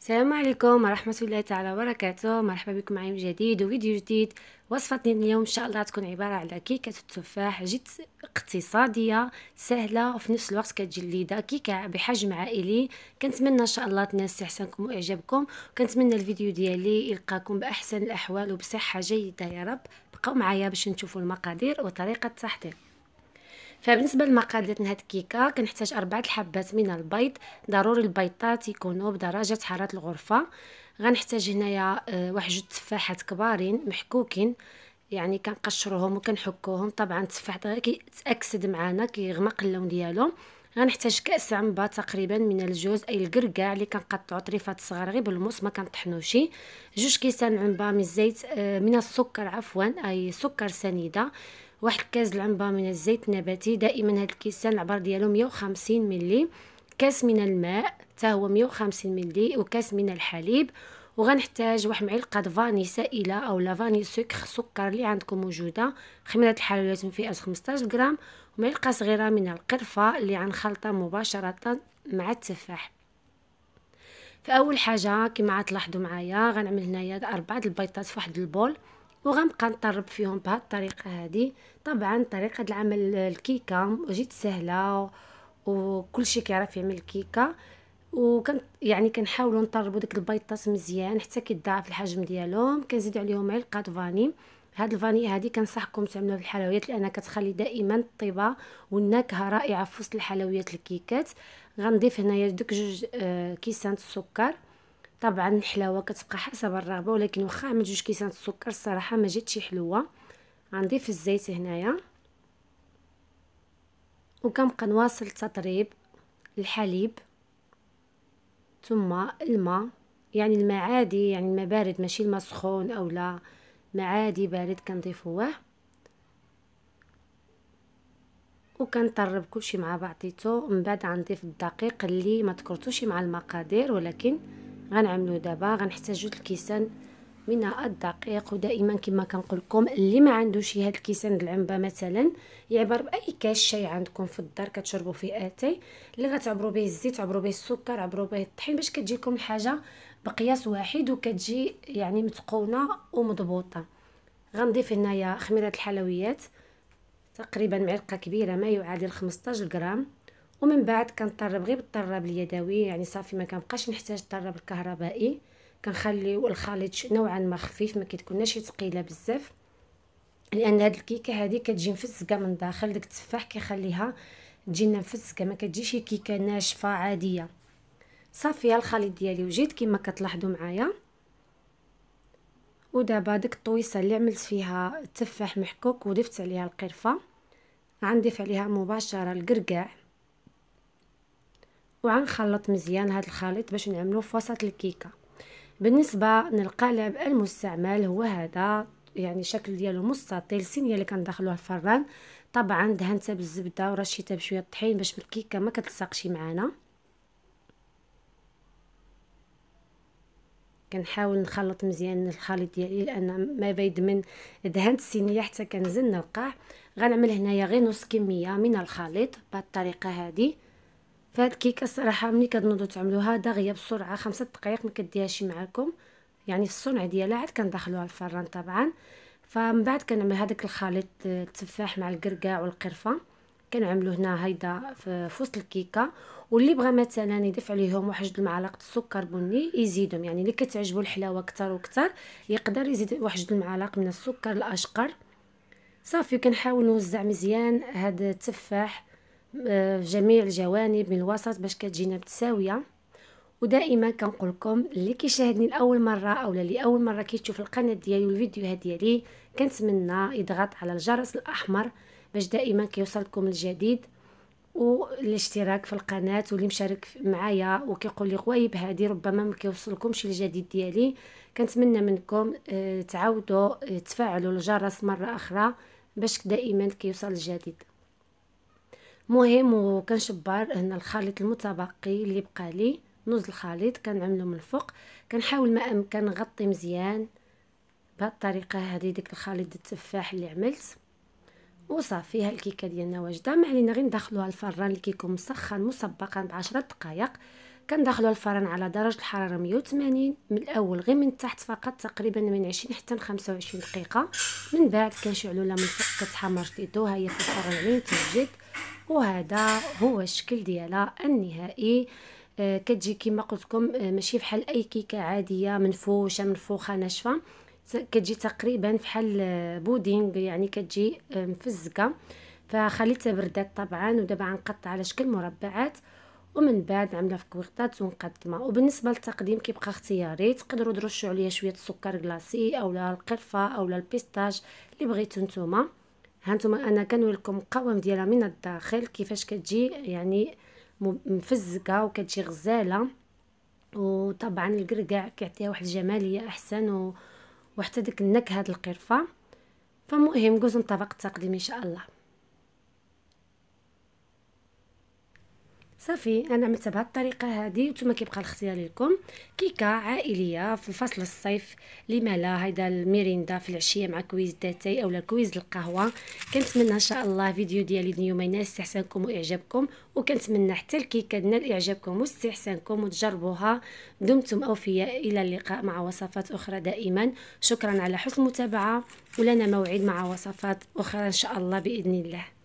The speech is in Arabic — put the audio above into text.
السلام عليكم ورحمة الله تعالى وبركاته مرحبا بكم معي جديد وفيديو جديد وصفتنا اليوم ان شاء الله تكون عبارة على كيكة التفاح جد اقتصادية سهلة وفي نفس الوقت كتجي لذيذة كيكة بحجم عائلي كنتمنى ان شاء الله تنال استحسانكم واعجابكم وكنتمنى الفيديو ديالي يلقاكم باحسن الاحوال وبصحة جيدة يا رب بقاو معايا باش نشوفوا المقادير وطريقة التحضير فبالنسبه للمقادير ديال هاد الكيكه كنحتاج اربعه الحبات من البيض ضروري البيضات يكونوا بدرجه حراره الغرفه غنحتاج هنايا آه، واحد جوج تفاحات كبارين محكوكين يعني كنقشروهم وكنحكوهم طبعا التفاح كيتاكسد معانا كيغمق اللون ديالهم غنحتاج كاس عنبه تقريبا من الجوز اي الكركاع اللي كنقطعو طريفات صغار غير بالموس ما كنطحنوش جوج كيسان عنبه من الزيت آه، من السكر عفوا اي سكر سنيده واحد كاس العنبه من الزيت النباتي دائما هاد الكيسان العبار ديالو 150 ملي كاس من الماء حتى هو 150 ملي وكاس من الحليب وغنحتاج واحد معلقه فاني سائله او فاني سكر سكر اللي عندكم موجوده خميره الحلويات من فئه 15 غرام ومعلقه صغيره من القرفه اللي غنخلطها مباشره مع التفاح فاول حاجه كما تلاحظوا معايا غنعمل هنايا اربعه البيضات في واحد البول وغنبقى نطرب فيهم بهاد الطريقه هذه طبعا طريقه العمل الكيكه جد سهله وكلشي كيعرف يعمل الكيكه وكان يعني كنحاولوا نطربوا ديك البيضات مزيان حتى كيتضاعف الحجم ديالهم كنزيدوا عليهم علقه فاني هاد الفاني هادي كنصحكم تعملوها في الحلويات لانها كتخلي دائما الطيبه والنكهه رائعه في وسط الحلويات الكيكات غنضيف هنايا دوك جوج آه، كيسان السكر طبعا الحلاوه كتبقى حسب الرغبه ولكن واخا عملت جوج كيسان السكر الصراحه ما جاتش حلوه غنضيف الزيت هنايا وكنبقى نواصل التطريب الحليب ثم الماء يعني الماء عادي يعني الماء بارد ماشي الماء سخون او لا ماء عادي بارد كنضيفوه وكنطرب كلشي مع بعضيته من بعد غنضيف الدقيق اللي ما ذكرتوش مع المقادير ولكن غنعملو دابا غنحتاجو جوج الكيسان منها الدقيق ودائما كما كنقول لكم اللي ما عندوش هاد الكيسان العنبه مثلا يعبر باي كاس شاي عندكم في الدار كتشربوا فيه اتاي اللي غتعبروا به الزيت عبروا به السكر عبروا به الطحين باش كتجيكم الحاجه بقياس واحد وكتجي يعني متقونه ومضبوطه غنضيف هنايا خميره الحلويات تقريبا معلقه كبيره ما يعادل 15 غرام ومن بعد كنطرب غير بالطراب اليدوي يعني صافي ما كنبقاش نحتاج الطراب الكهربائي كنخليو الخليط نوعا ما خفيف ما كتكوناش ثقيله بزاف لان هاد الكيكه هادي كتجي مفسقه من الداخل داك التفاح كيخليها تجينا مفسقه ما كتجيش كيكه ناشفه عاديه صافي الخليط ديالي وجيت كما كتلاحظوا معايا ودابا ديك الطويسه اللي عملت فيها التفاح محكوك وضفت عليها القرفه غنضيف عليها مباشره القرقاع وغنخلط مزيان هاد الخليط باش نعملو في وسط الكيكه بالنسبه للقالب المستعمل هو هذا يعني شكل ديالو مستطيل سينيه اللي كندخلوها الفران طبعا دهنتها بالزبده ورشيتها بشويه طحين باش بالكيكه ما كتلصقش معانا كنحاول نخلط مزيان الخليط ديالي لان ما بيد من دهنت السينيه حتى كنزل القاع غنعمل هنايا غير نص كميه من الخليط بهاد الطريقه هذه فهاد الكيكه الصراحه ملي كتنوضوا تعملوها داغيا بسرعه خمسة دقائق ما كديهاش معكم يعني في الصنع ديالها عاد كندخلوها الفران طبعا فمن بعد كنعمل هذاك الخليط آه، التفاح مع الكركاع والقرفه كنعملو هنا هيدا في وسط الكيكه واللي بغى مثلا يضيف عليهم واحد المعلقه السكر بني يزيدهم يعني اللي كتعجبو الحلاوه اكثر واكثر يقدر يزيد واحد المعالق من السكر الاشقر صافي كنحاول نوزع مزيان هاد التفاح آه، جميع الجوانب من الوسط باش كتجينا متساويه ودائما كنقول لكم اللي كيشاهدني لاول مره او اللي اول مره كيشوف القناه ديالي والفيديوهات ديالي كنتمنى يضغط على الجرس الاحمر باش دائما كيوصلكم الجديد والاشتراك في القناه واللي مشارك معايا وكيقول لي غوايب هذه ربما ما كيوصلكمش الجديد ديالي كنتمنى منكم آه، تعاودوا آه، تفعلوا الجرس مره اخرى باش دائما كيوصل الجديد مهم وكنشبر هنا الخليط المتبقي اللي بقى لي نوز الخليط كنعملو من الفوق كنحاول ما امكن نغطي مزيان بهاد الطريقه هذه ديك الخليط التفاح اللي عملت وصافي ها الكيكه ديالنا واجده ما علينا غير ندخلوها الفران اللي كيكون مسخن مسبقا ب 10 دقائق كندخلو الفرن على درجه الحراره 180 من الاول غير من تحت فقط تقريبا من 20 حتى 25 دقيقه من بعد كنشعلو لها من الفوق كتحمر جديد وها هي في الفرن على تجد وهذا هو الشكل ديالها النهائي آه، كتجي كما قلت لكم آه، ماشي بحال اي كيكه عاديه منفوشه منفوخه ناشفه كتجي تقريبا بحال آه، بودينغ يعني كتجي مفزكه فخليتها بردات طبعا ودابا غنقطع على شكل مربعات ومن بعد نعملها في كويرطات ونقدمها وبالنسبه للتقديم كيبقى اختياري تقدروا ترشوا عليها شويه السكر كلاصي اولا القرفه اولا البيستاج اللي بغيتو نتوما هانتوما انا كنوريكم القوام ديالها من الداخل كيفاش كتجي يعني مفزقه وكتجي غزاله وطبعا القرقع كيعطيها واحد الجماليه احسن و... وحتى ديك النكهه القرفه فمهم جوز طبق التقديم ان شاء الله صافي انا عملتها بهذه الطريقه هذه نتوما كيبقى الاختيار لكم كيكه عائليه في الفصل الصيف لما لا هيدا الميريندا في العشيه مع كويز داتاي اولا كويز القهوه كنتمنى ان شاء الله فيديو ديالي اليوم ينال استحسانكم واعجابكم وكنتمنى حتى الكيكه تنال اعجابكم واستحسانكم وتجربوها دمتم اوفياء الى اللقاء مع وصفات اخرى دائما شكرا على حسن المتابعه ولنا موعد مع وصفات اخرى ان شاء الله باذن الله